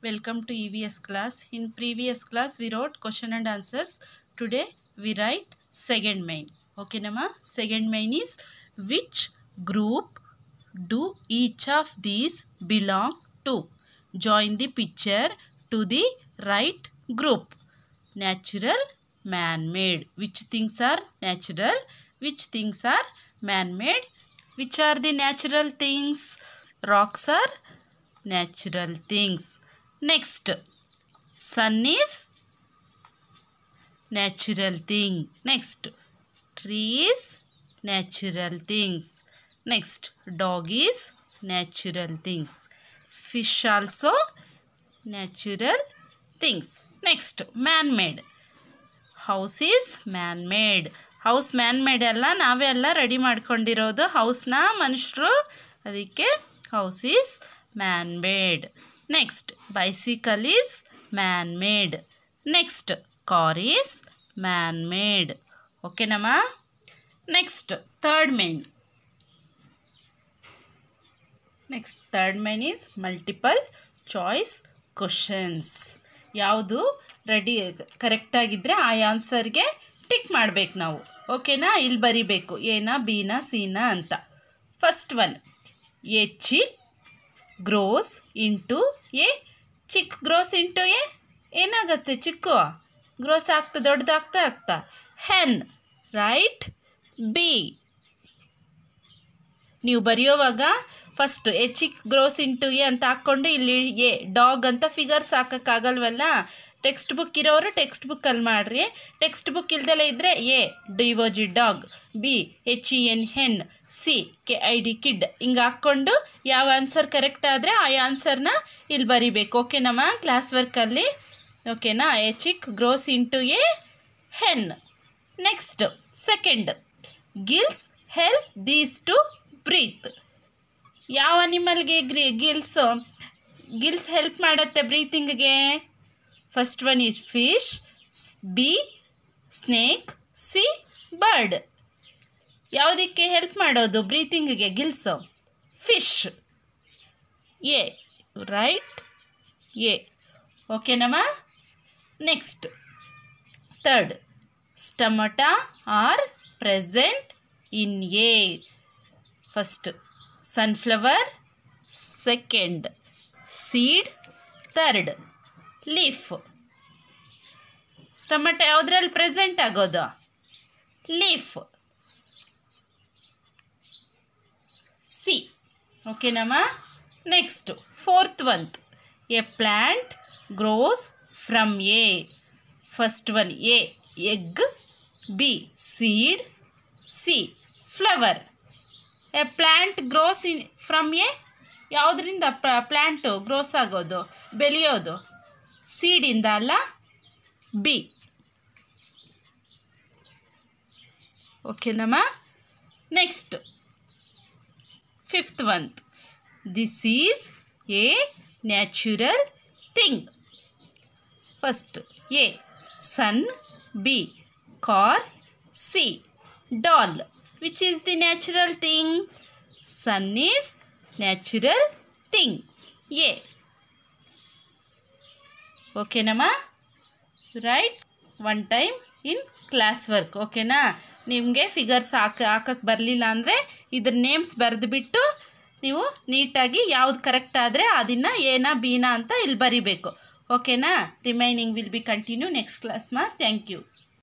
Welcome to EVS class. In previous class we wrote question and answers. Today we write second main. Okay Nama? Second main is which group do each of these belong to? Join the picture to the right group. Natural, man-made. Which things are natural? Which things are man-made? Which are the natural things? Rocks are natural things next sun is natural thing next trees natural things next dog is natural things fish also natural things next man made house is man made house man made ಎಲ್ಲ ನಾವೇ ಎಲ್ಲ ready ಮಾಡ್ಕೊಂಡಿರೋದು ಹೌಸ್ನ ಮನುಷ್ಯರು ಅದಕ್ಕೆ house is man made next bicycle is man made next car is man made ಓಕೆನಮ್ಮ next third main next third main is multiple choice questions ಯಾವುದು ready ಕರೆಕ್ಟಾಗಿದ್ದರೆ ಆ ಆನ್ಸರ್ಗೆ ಟಿಕ್ ಮಾಡಬೇಕು ನಾವು ಓಕೆನಾ ಇಲ್ಲಿ ಬರಿಬೇಕು ಏನಾ ಬೀನಾ ಸೀನಾ ಅಂತ first one H E grows into a chick grows into a ಏನಾಗುತ್ತೆ ಚಿಕ್ಕ ಗ್ರೋಸ್ ಆಗ್ತಾ ದೊಡ್ಡದಾಗ್ತಾ ಆಗ್ತಾ ಹೆನ್ ರೈಟ್ ಬಿ ನೀವು ಬರೆಯೋವಾಗ first a chick grows into a ಅಂತ ಹಾಕ್ಕೊಂಡು ಇಲ್ಲಿ ಎ ಡಾಗ್ ಅಂತ ಫಿಗರ್ಸ್ ಹಾಕೋಕ್ಕಾಗಲ್ವಲ್ಲ ಟೆಕ್ಸ್ಟ್ ಬುಕ್ ಇರೋರು ಟೆಕ್ಸ್ಟ್ ಬುಕ್ಕಲ್ಲಿ ಮಾಡಿರಿ ಟೆಕ್ಸ್ಟ್ ಬುಕ್ ಇಲ್ದಲೇ ಇದ್ದರೆ ಎ ಡಿವೋಜಿ dog B H E N hen C K I D kid ಹಿಂಗೆ ಹಾಕ್ಕೊಂಡು ಯಾವ ಆನ್ಸರ್ ಕರೆಕ್ಟ್ ಆದರೆ ಆ ಆನ್ಸರ್ನ ಇಲ್ಲಿ ಬರಿಬೇಕು ಓಕೆನಮ್ಮ ಕ್ಲಾಸ್ ವರ್ಕಲ್ಲಿ ಓಕೆನಾ a chick grows into a hen next second gills help these to breathe ಯಾವ ಅನಿಮಲ್ಗೆ ಗ್ರಿ ಗಿಲ್ಸ್ ಗಿಲ್ಸ್ ಹೆಲ್ಪ್ ಮಾಡುತ್ತೆ ಬ್ರೀತಿಂಗ್ಗೆ first one is fish B snake C bird ಯಾವುದಕ್ಕೆ ಹೆಲ್ಪ್ ಮಾಡೋದು ಬ್ರೀತಿಂಗ್ಗೆ gills fish A right A ಓಕೆನಮ್ಮ next third stomata are present in A first sunflower second seed third leaf stomata ಯಾವುದ್ರಲ್ಲಿ present ಆಗೋದು leaf C ಓಕೆನಮ್ಮ next fourth month a plant grows from A first one A egg B seed C flower A plant grows in from A ಯಾವುದರಿಂದ plant grows ಆಗೋದು ಬೆಳೆಯೋದು सीडिंद अल okay next fifth one this a thing first A sun B car C doll which is the natural thing sun is thing A ಓಕೆನಮ್ಮ right one time in class work ಓಕೆನಾ ನಿಮಗೆ figures ಹಾಕ ಹಾಕಕ್ಕೆ ಬರಲಿಲ್ಲ ಅಂದರೆ ಇದ್ರ ನೇಮ್ಸ್ ಬಿಟ್ಟು ನೀವು ನೀಟಾಗಿ ಯಾವ್ದು ಕರೆಕ್ಟ್ ಆದರೆ ಅದನ್ನು ಏನಾ ಬೀನಾ ಅಂತ ಇಲ್ಲಿ ಬರಿಬೇಕು ಓಕೆನಾ remaining will be continue next class ಮಾ ಥ್ಯಾಂಕ್ ಯು